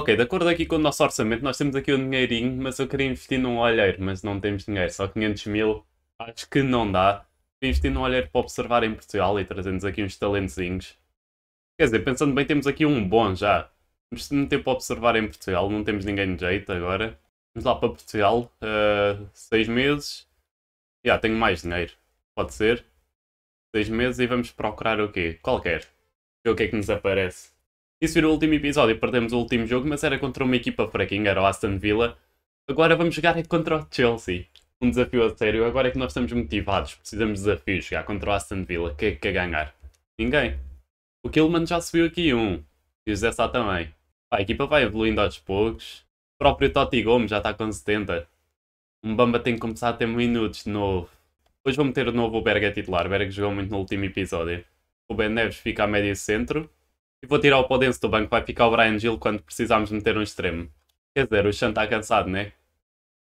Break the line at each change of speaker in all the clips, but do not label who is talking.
Ok, de acordo aqui com o nosso orçamento, nós temos aqui um dinheirinho, mas eu queria investir num olheiro, mas não temos dinheiro, só 500 mil, acho que não dá. Queria investir num olheiro para observar em Portugal e trazemos aqui uns talentozinhos. Quer dizer, pensando bem, temos aqui um bom já. não meter para observar em Portugal, não temos ninguém de jeito agora. Vamos lá para Portugal, uh, seis meses. Já, yeah, tenho mais dinheiro, pode ser. Seis meses e vamos procurar o quê? Qualquer. Ver o que é que nos aparece. Isso virou o último episódio, perdemos o último jogo, mas era contra uma equipa fraquinha, era o Aston Villa. Agora vamos jogar é contra o Chelsea. Um desafio a sério, agora é que nós estamos motivados, precisamos de desafios, jogar contra o Aston Villa, quem é que quer ganhar? Ninguém. O Killman já subiu aqui um, e o Zé Sá também. A equipa vai evoluindo aos poucos. O próprio Totti Gomes já está com 70. Um Bamba tem que começar a ter minutos de novo. Depois vou meter de novo o Berg a titular. O Berg jogou muito no último episódio. O Ben Neves fica a médio centro. E vou tirar o Podense do banco, vai ficar o Brian Gil quando precisarmos meter um extremo. Quer dizer, o Xan está cansado, né?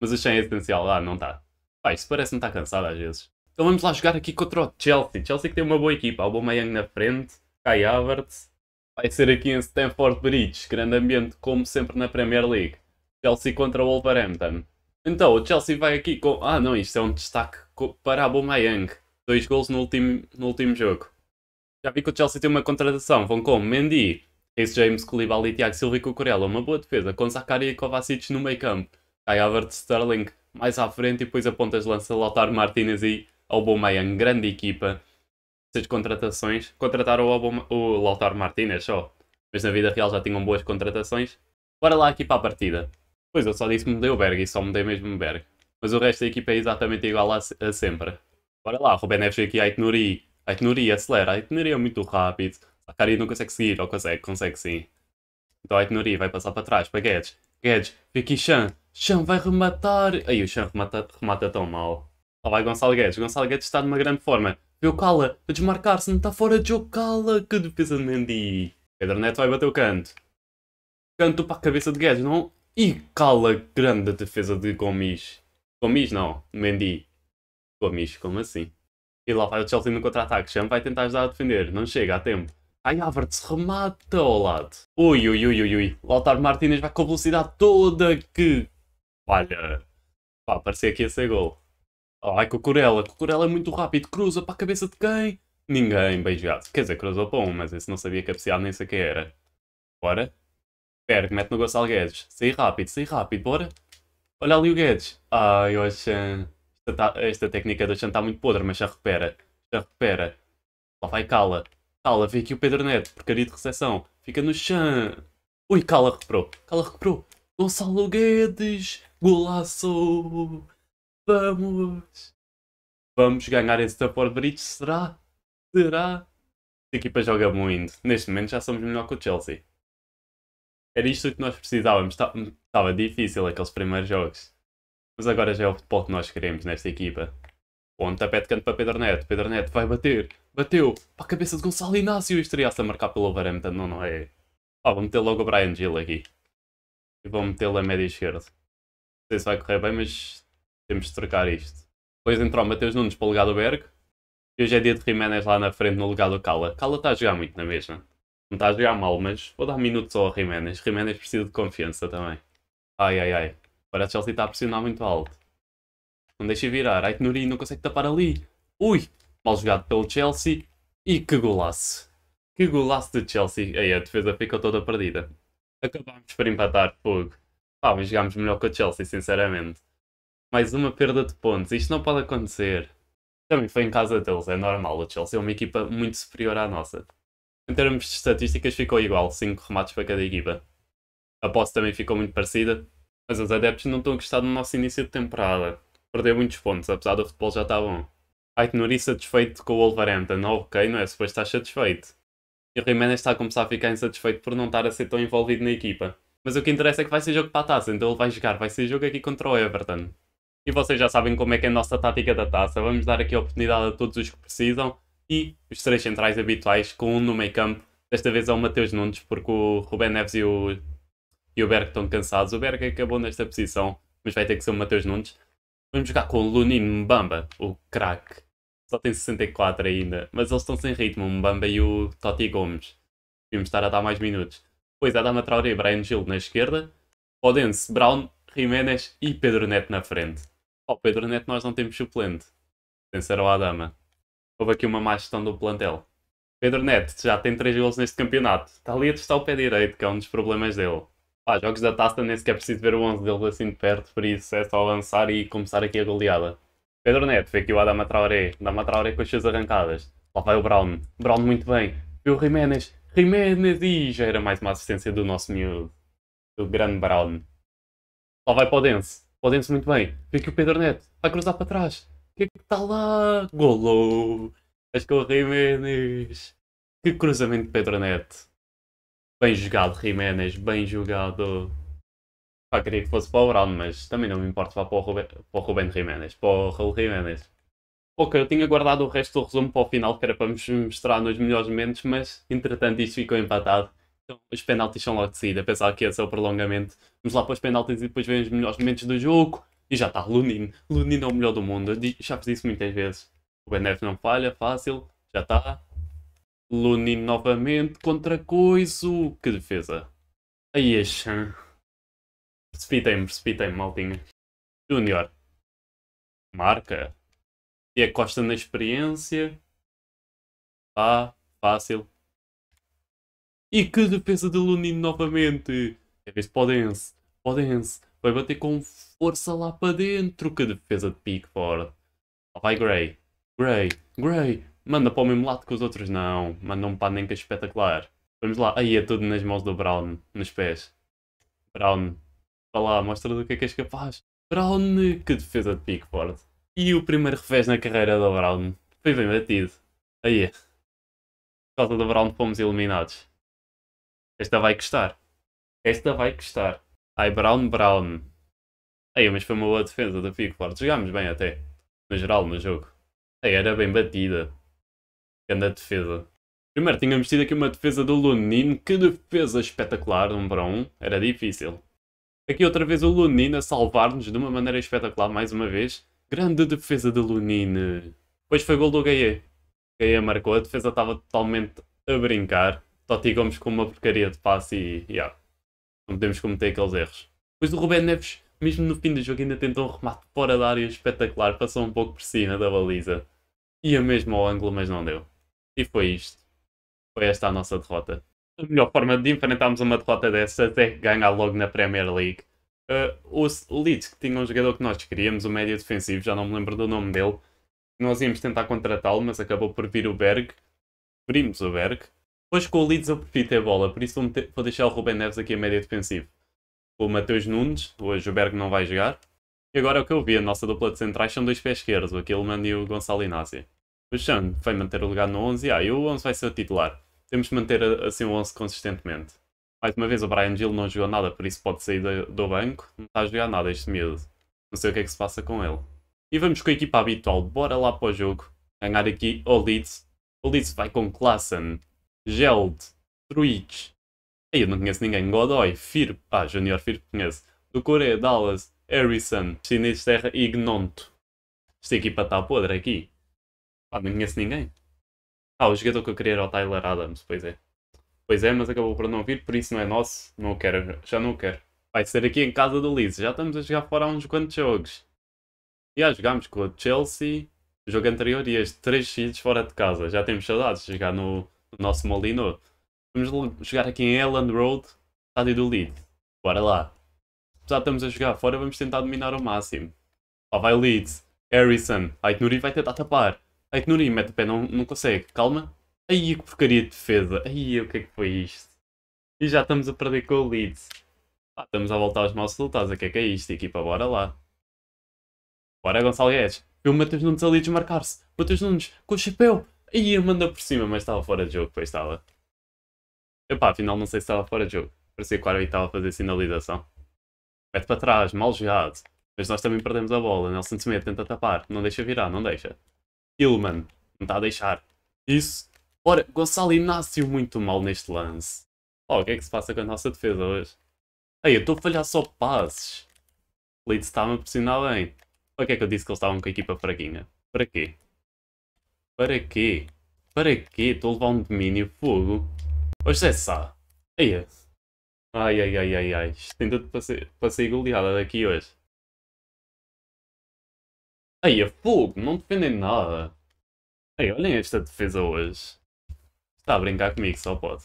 Mas o Xan é essencial. Ah, não está. Pá, isso parece-me estar tá cansado às vezes. Então vamos lá jogar aqui contra o Chelsea. Chelsea que tem uma boa equipa. Há o Aubameyang na frente, Kai Havertz. Vai ser aqui em Stamford Bridge. Grande ambiente, como sempre na Premier League. Chelsea contra o Wolverhampton. Então, o Chelsea vai aqui com... Ah não, isto é um destaque para Aubameyang. Dois gols no último, no último jogo. Já vi que o Chelsea tem uma contratação. Vão com Mendy, esse James, Koulibaly, Tiago Silva e Cucurella. Uma boa defesa, com Zakaria e Kovacic no meio campo. Kai Havertz, Sterling mais à frente e depois apontas lança Lautaro Martinez e Aubameyang. Grande equipa. Essas contratações. Contrataram o, Aubame... o Lautaro Martinez só. Mas na vida real já tinham boas contratações. Bora lá aqui para a partida. Pois eu só disse mudei o Berg e só mudei mesmo o Berg. Mas o resto da equipa é exatamente igual a, a sempre. Bora lá, Ruben Neves aqui, Aitnuri a etnoria acelera, a etnoria é muito rápido, a Kari não consegue seguir, ou consegue, consegue sim. Então a etnoria vai passar para trás, para Guedes. Guedes, vê aqui Xan. Xan vai rematar. Aí o Xan remata, remata tão mal. Lá vai Gonçalo Guedes, Gonçalo Guedes está numa grande forma. Vê o Cala, a desmarcar-se, não está fora de jogo, Cala, que defesa de Mendy. Pedro Neto vai bater o canto. Canto para a cabeça de Guedes, não? E Cala, grande defesa de Gomes. Gomes não, Mendy. Gomes, como assim? E lá vai o Chelsea no contra-ataque. Champ vai tentar ajudar a defender. Não chega a tempo. Ai, Havertz remata ao lado. Ui, ui, ui, ui, ui. Lautaro Martinez vai com a velocidade toda que... Olha. Pá, parecia que ia ser gol. Oh, ai, Cucurella. Cucurella é muito rápido. Cruza para a cabeça de quem? Ninguém, bem jogado. Quer dizer, cruzou para um, mas esse não sabia cabecear nem sei quem era. Bora. Berg, mete no Gonçalo Guedes. Sai rápido, sai rápido, bora. Olha ali o Guedes. Ai, Oxan esta, esta técnica da Xan está muito podre, mas já recupera, já recupera. Lá vai Cala. Cala, vê aqui o Pedro Neto, porcaria de recepção. Fica no chão. Ui, Cala recuperou. Cala recuperou. Gonçalo Guedes, golaço. Vamos. Vamos ganhar esse de Bridge, será? Será? A equipa joga muito. Neste momento já somos melhor que o Chelsea. Era isto que nós precisávamos. Estava tá, hum, difícil aqueles primeiros jogos. Mas agora já é o futebol que nós queremos nesta equipa. Onde pé de canto para Pedro Neto. Pedro Neto vai bater. Bateu. Para a cabeça de Gonçalo Inácio. Estreia-se a marcar pelo Varanta. Não, não é. Ah, vou meter logo o Brian Gill aqui. E vou metê-lo a média esquerda. Não sei se vai correr bem, mas temos de trocar isto. Depois entrou o Mateus Nunes para o lugar do Berg. E hoje é dia de Jiménez lá na frente no lugar do Cala. Cala está a jogar muito na mesma. Não está a jogar mal, mas vou dar minutos ao Jiménez. Jiménez precisa de confiança também. Ai, ai, ai. Parece que o Chelsea está a pressionar muito alto. Não deixa virar. Ai, Nuri não consegue tapar ali. Ui! Mal jogado pelo Chelsea. E que golaço! Que golaço do Chelsea. Aí a defesa ficou toda perdida. Acabámos por empatar fogo. Pá, mas jogámos melhor que o Chelsea, sinceramente. Mais uma perda de pontos. Isto não pode acontecer. Também foi em casa deles, é normal. O Chelsea é uma equipa muito superior à nossa. Em termos de estatísticas, ficou igual, 5 remates para cada equipa. A posse também ficou muito parecida, mas os adeptos não estão a gostar do nosso início de temporada. Perdeu muitos pontos, apesar do futebol já está bom. Aitnuri satisfeito com o Wolverhampton. Ah, ok, não é suposto estar satisfeito. E o Jiménez está a começar a ficar insatisfeito por não estar a ser tão envolvido na equipa. Mas o que interessa é que vai ser jogo para a taça, então ele vai jogar, vai ser jogo aqui contra o Everton. E vocês já sabem como é que é a nossa tática da taça. Vamos dar aqui a oportunidade a todos os que precisam e os três centrais habituais com um no meio campo. Desta vez é o Mateus Nunes, porque o Rubén Neves e o e o Berg estão cansados. O Berg acabou nesta posição, mas vai ter que ser o Matheus Nunes. Vamos jogar com o Lunin Mbamba, o craque. Só tem 64 ainda, mas eles estão sem ritmo, o Mbamba e o Totti Gomes. Devíamos estar a dar mais minutos. Pois, Adama Traoré e Brian Gil na esquerda. Odense, Brown, Jiménez e Pedro Neto na frente. oh, Pedro Neto nós não temos suplente. Pensaram ser o Adama. Houve aqui uma má gestão do plantel. Pedro Neto já tem 3 gols neste campeonato. Está ali a testar o pé direito, que é um dos problemas dele. Pá, jogos da taça nem sequer preciso ver o 11 deles assim de perto, por isso é só avançar e começar aqui a goleada. Pedro Neto, vê aqui o Adama Traoré. Adama Traoré com as suas arrancadas. Lá vai o Brown. Brown muito bem. E o Jiménez. Jiménez e já era mais uma assistência do nosso miúdo. Do grande Brown. Lá vai o Podense. Podense muito bem. Vê aqui o Pedro Neto. Vai cruzar para trás. O que é que está lá? Golou! Acho que é o Jiménez. Que cruzamento de Pedro Neto. Bem jogado, Jiménez, bem jogado. Pá, queria que fosse para o Brown, mas também não me importa vá para o Ruben, para o Ruben Jiménez, para o Jiménez. Ok, eu tinha guardado o resto do resumo para o final, que era para nos mostrar nos melhores momentos, mas entretanto isto ficou empatado. Então os penaltis são logo de saída, apesar que esse é o prolongamento. Vamos lá para os penaltis e depois vem os melhores momentos do jogo. E já está, Lunin. Lunin é o melhor do mundo, já fiz isso muitas vezes. O Benef não falha, fácil, já está. Lunin novamente contra Coiso. Que defesa. Aí, Ashan. Precipitei-me, precipitei-me, maldinha. Júnior. Marca. E a Costa na experiência. Pá, fácil. E que defesa de Lunin novamente. É se podem se podem se Vai bater com força lá para dentro. Que defesa de Pickford. Lá vai Gray. Gray. Gray manda para o mesmo lado que os outros. Não, manda um é espetacular. Vamos lá, aí é tudo nas mãos do Brown, nos pés. Brown, vá lá, mostra do que é que és capaz. Brown, que defesa de Pickford. E o primeiro revés na carreira do Brown. Foi bem batido. Aí é. Por causa do Brown fomos eliminados. Esta vai custar. Esta vai custar. Ai, Brown, Brown. Aí, mas foi uma boa defesa do Pickford. Jogámos bem até. No geral, no jogo. Aí, era bem batida. Grande defesa. Primeiro, tínhamos tido aqui uma defesa do Lunin Que defesa espetacular, um para um. Era difícil. Aqui outra vez o Lunin a salvar-nos de uma maneira espetacular, mais uma vez. Grande defesa do Lunin. Depois foi gol do Gaia. Gaia marcou, a defesa estava totalmente a brincar. Totti Gomes com uma porcaria de passe e... Yeah, não podemos cometer aqueles erros. Depois o Rubén Neves, mesmo no fim do jogo, ainda tentou um remate fora da área espetacular. Passou um pouco por cima da baliza. Ia mesmo ao ângulo, mas não deu. E foi isto. Foi esta a nossa derrota. A melhor forma de enfrentarmos uma derrota dessas é ganhar logo na Premier League. Uh, o Leeds, que tinha um jogador que nós queríamos, o médio defensivo, já não me lembro do nome dele. Nós íamos tentar contratá-lo, mas acabou por vir o Berg. Primos o Berg. Depois com o Leeds eu prefiro ter bola, por isso vou, meter, vou deixar o Ruben Neves aqui a média defensivo. O Matheus Nunes, hoje o Berg não vai jogar. E agora é o que eu vi, a nossa dupla de centrais são dois pés esquerdos, o Aquilman e o Gonçalo Inácio. O Xan vai manter o legado no 11 ah, e o 11 vai ser o titular. Temos que manter eh, assim o 11 consistentemente. Mais uma vez, o Brian Gill não jogou nada, por isso pode sair do, do banco. Não está a jogar nada este medo. Não sei o que é que se passa com ele. E vamos com a equipa habitual. Bora lá para o jogo. Ganhar aqui o Leeds. O Leeds vai com Klassen, Geld, Truic. Aí eu não conheço ninguém. Godoy, Firpo. Ah, Junior Firpo conheço. Do Coreia, Dallas, Harrison, Sinisterra e Gnonto. Esta equipa está podre aqui. Ah, não conheço ninguém. Ah, o jogador que eu queria era o Tyler Adams, pois é. Pois é, mas acabou por não vir, por isso não é nosso. Não o quero, já não o quero. Vai ser aqui em casa do Leeds. Já estamos a jogar fora há uns quantos jogos. Já jogámos com o Chelsea, o jogo anterior e as Três filhos fora de casa. Já temos saudades de jogar no, no nosso Molino. Vamos jogar aqui em Elland Road, estádio do Leeds. Bora lá. Já estamos a jogar fora, vamos tentar dominar ao máximo. Lá vai o Leeds. Harrison. aitnuri vai tentar tapar. Ai que Nuri mete o pé, não, não consegue. Calma. Ai que porcaria de defesa. Ai o que é que foi isto? E já estamos a perder com o Leeds. estamos a voltar aos maus resultados. O que é que é isto? Equipa, bora lá. Bora Gonçalo Guedes. Viu o Matheus Nunes ali desmarcar-se. Matheus Nunes com o chapéu. Aí manda por cima, mas estava fora de jogo, pois estava. Epá, afinal não sei se estava fora de jogo. Parecia que o árbitro estava a fazer sinalização. Mete para trás, mal jogado. Mas nós também perdemos a bola. Nelson Semedo tenta tapar. Não deixa virar, não deixa. Ilman, mano. Não está a deixar. Isso. Ora, Gonçalo Inácio muito mal neste lance. Oh, o que é que se passa com a nossa defesa hoje? Ei, eu estou a falhar só passes. Leeds está-me a pressionar bem. Para que é que eu disse que eles estavam com a equipa fraquinha? Para quê? Para quê? Para quê? Estou a levar um domínio fogo. Hoje é Sá. Ai, ai, ai, ai, ai. Isto tem tudo para ser, para ser goleada daqui hoje. Aí, a fogo, não defendem nada. Aí, olhem esta defesa hoje. Está a brincar comigo, só pode.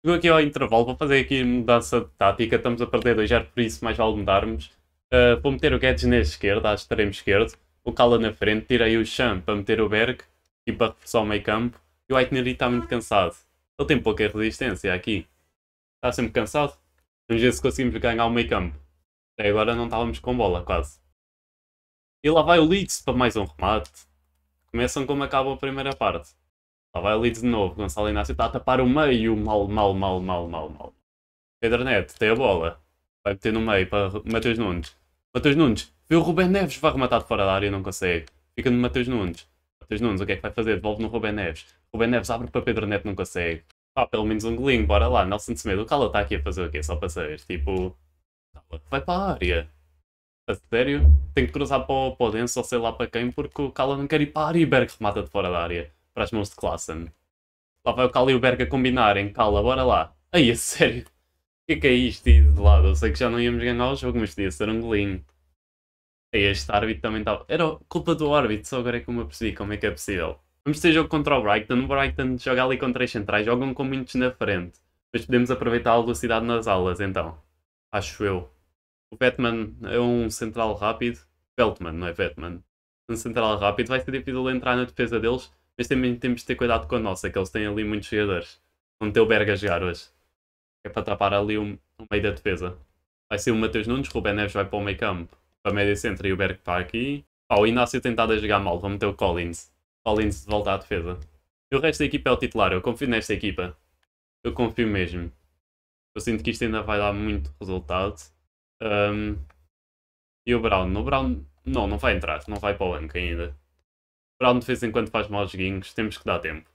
Chegou aqui ao intervalo, vou fazer aqui mudança de tática. Estamos a perder 2-0, por isso mais vale mudarmos. Uh, vou meter o Guedes na esquerda, que teremos esquerdo. O Cala na frente, tirei o Chan para meter o Berg e para reforçar o meio campo. E o Aitneri está muito cansado. Ele tem pouca resistência aqui. Está sempre cansado. Vamos ver se conseguimos ganhar o meio campo. Até agora não estávamos com bola, quase. E lá vai o Leeds para mais um remate. Começam como acaba a primeira parte. Lá vai o Leeds de novo. Gonçalo Inácio está a tapar o meio. Mal, mal, mal, mal, mal, mal. Pedro Neto tem a bola. Vai meter no meio para Matheus Nunes. Matheus Nunes. Vê o Rubén Neves. Vai rematar de fora da área e não consegue. Fica no Matheus Nunes. Matheus Nunes, o que é que vai fazer? Devolve no Rubén Neves. Rubén Neves abre para Pedro Neto, não consegue. Pá, pelo menos um golinho, bora lá. Nelson Semedo, o Cala está aqui a fazer o quê? Só para saber. Tipo, vai para a área a sério, tem que cruzar para o, para Denso ou sei lá para quem, porque o Cala não quer ir para a área e Berg remata de fora da área, para as mãos de Klassen. Lá vai o Cala e o Berg a combinarem, Cala, bora lá. Aí, a sério, o que é que é isto? de lado, eu sei que já não íamos ganhar o jogo, mas podia ser um golinho. Aí este árbitro também estava. Era culpa do árbitro, só agora é que eu me apercebi como é que é possível. Vamos ter jogo contra o Brighton, o Brighton joga ali com três centrais, jogam com muitos na frente. Mas podemos aproveitar a velocidade nas aulas então. Acho eu o Vetman é um central rápido. Veltman, não é Vetman. Um central rápido. Vai ser difícil entrar na defesa deles, mas também temos de ter cuidado com a nossa, que eles têm ali muitos jogadores. Vão ter o Berg a jogar hoje. É para tapar ali o, o meio da defesa. Vai ser o Matheus Nunes, o Ruben Neves vai para o meio campo. Para a média centro e o Berg para aqui. Pá, o Inácio tentado a jogar mal, vamos ter o Collins. Collins de volta à defesa. E o resto da equipa é o titular, eu confio nesta equipa. Eu confio mesmo. Eu sinto que isto ainda vai dar muito resultado. Um, e o Brown? O Brown não, não vai entrar, não vai para o banco ainda. O Brown de vez em quando faz maus joguinhos, temos que dar tempo.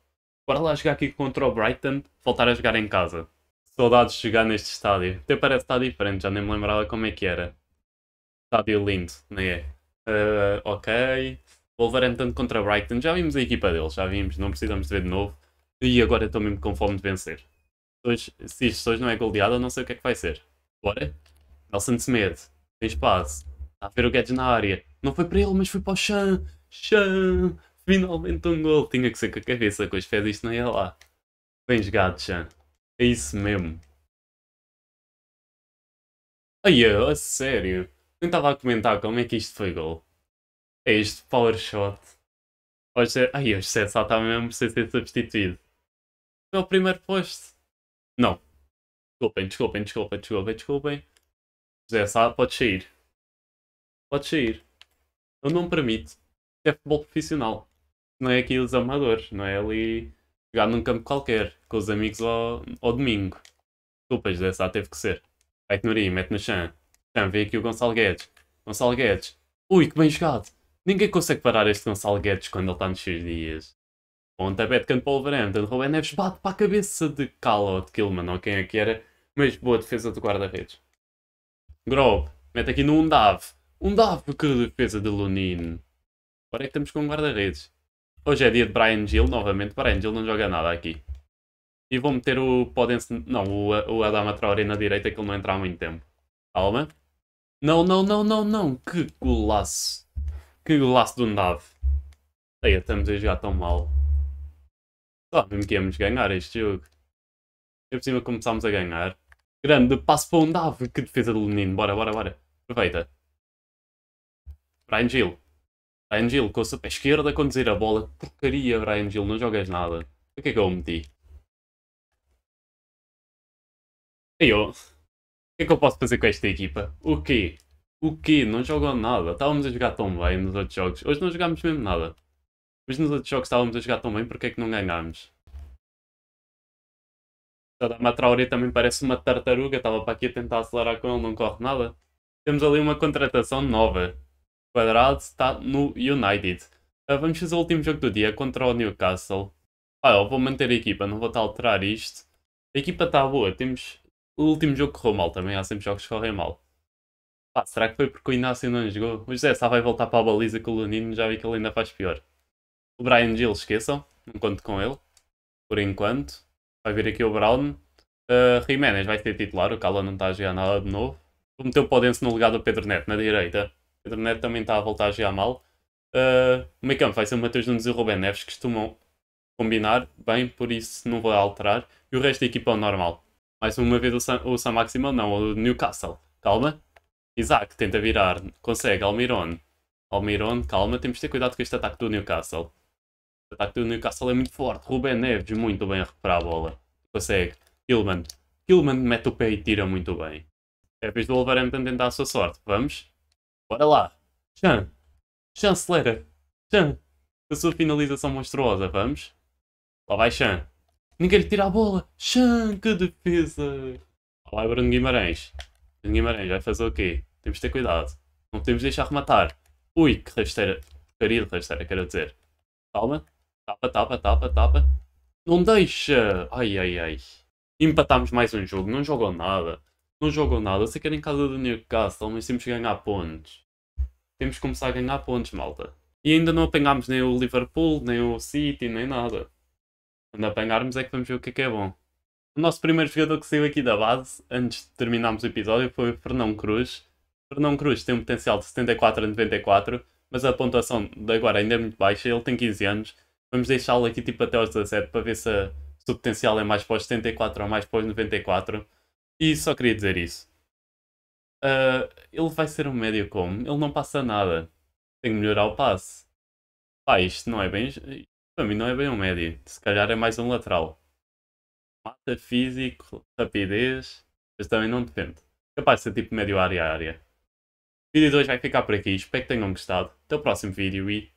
Bora lá jogar aqui contra o Brighton, voltar a jogar em casa. Saudades de jogar neste estádio. Até parece estar diferente, já nem me lembrava como é que era. Estádio lindo, não é? Uh, ok. Wolverhampton contra Brighton, já vimos a equipa deles, já vimos, não precisamos de ver de novo. E agora estou mesmo com fome de vencer. Hoje, se isto hoje não é goleada, não sei o que é que vai ser. Bora? Nelson Semedo, tem espaço. Está a ver o Guedes na área. Não foi para ele, mas foi para o Chan. Chan! Finalmente um gol. Tinha que ser com a cabeça, com os pés isto não ia lá. Bem jogado, Chan. É isso mesmo. Ai, a sério. Nem estava a comentar como é que isto foi gol. É este power shot. Hoje, ai, o César está mesmo sem ser substituído. Foi o primeiro posto. Não. Desculpem, desculpem, desculpem, desculpem, desculpem. José Sá, pode sair. Pode sair. Eu não permito É futebol profissional. Não é aqui os amadores, não é ali jogar num campo qualquer, com os amigos ao, ao domingo. Desculpa, José Sá, teve que ser. Vai Nuri, mete no chão. Chão, vem aqui o Gonçalo Guedes. Gonçalo Guedes. Ui, que bem jogado. Ninguém consegue parar este Gonçalo Guedes quando ele está nos seus dias. Ponta a de canto para o Wolverhampton. Rubén Neves bate para a cabeça de calo ou de Kilman, ou quem é que era. Mas boa defesa do guarda-redes. Grob, mete aqui no Undave. Undave que defesa de Lunin. Agora é que estamos com um guarda-redes. Hoje é dia de Brian Gill, novamente. Brian Gill não joga nada aqui. E vou meter o Podence... Não, o, o Adama Traoré na direita que ele não entra há muito tempo. Calma. Não, não, não, não, não. Que golaço. Que golaço do Undave. Aí, estamos a jogar tão mal. Só mesmo que íamos ganhar este jogo. E por cima começámos a ganhar. Grande, passo para onde ave. Que defesa do menino Bora, bora, bora. Aproveita. Brian Gil Brian Gil com a esquerda a conduzir a bola. Porcaria, Brian Gil Não jogas nada. O que é que eu meti? E eu? O que é que eu posso fazer com esta equipa? O quê? O quê? Não jogam nada. Estávamos a jogar tão bem nos outros jogos. Hoje não jogámos mesmo nada. Mas nos outros jogos estávamos a jogar tão bem. Porquê é que não ganhámos? Tadama Traoré também parece uma tartaruga, estava para aqui a tentar acelerar com ele, não corre nada. Temos ali uma contratação nova. Quadrado está no United. vamos fazer o último jogo do dia contra o Newcastle. Ah, eu vou manter a equipa, não vou alterar isto. A equipa está boa, temos... O último jogo correu mal também, há sempre jogos que correm mal. será que foi porque o Inácio não jogou? O José Sá vai voltar para a baliza com o Lunino, já vi que ele ainda faz pior. O Brian Gill, esqueçam, não conto com ele. Por enquanto. Vai vir aqui o Brown. Uh, Jiménez vai ser titular, o Cala não está a jogar nada de novo. Prometeu meter o Podense no lugar do Pedro Neto, na direita. O Pedro Neto também está a voltar a jogar mal. Uh, o meio campo vai ser o Matheus Nunes e o Rubén Neves, costumam combinar bem, por isso não vou alterar. E o resto da equipa é o normal. Mais uma vez o San, o San Maximo, não, o Newcastle. Calma. Isaac tenta virar, consegue, Almiron. Almiron, calma, temos de ter cuidado com este ataque do Newcastle. Tá o ataque do Newcastle é muito forte. Ruben Neves, muito bem a recuperar a bola. Consegue. Kilman. Kilman mete o pé e tira muito bem. É a vez do Wolverhampton tentar a sua sorte. Vamos? Bora lá. Chan. acelera, Chan. A sua finalização monstruosa. Vamos? Lá vai Chan. Ninguém lhe tira a bola. Chan, que defesa. Lá vai Bruno Guimarães. Bruno Guimarães vai fazer o quê? Temos de ter cuidado. Não podemos deixar rematar. Ui, que rasteira. querido de rasteira, quero dizer. Calma. Tapa, tapa, tapa, tapa. Não deixa! Ai, ai, ai. Empatámos mais um jogo. Não jogou nada. Não jogou nada. Sei que era em casa do Newcastle, mas temos que ganhar pontos. Temos que começar a ganhar pontos, malta. E ainda não apanhámos nem o Liverpool, nem o City, nem nada. Quando apanharmos é que vamos ver o que é que é bom. O nosso primeiro jogador que saiu aqui da base, antes de terminarmos o episódio, foi o Fernão Cruz. Fernão Cruz tem um potencial de 74 a 94, mas a pontuação de agora ainda é muito baixa, ele tem 15 anos vamos deixá-lo aqui tipo até aos 17 para ver se, a, se, o potencial é mais para os 74 ou mais para os 94. E só queria dizer isso. Uh, ele vai ser um médio como? Ele não passa nada. Tem que melhorar o passe. Pá, isto não é bem. Para mim não é bem um médio. Se calhar é mais um lateral. Mata físico, rapidez, mas também não depende. Capaz de ser tipo médio área a área. O vídeo 2 vai ficar por aqui, espero que tenham gostado. Até o próximo vídeo e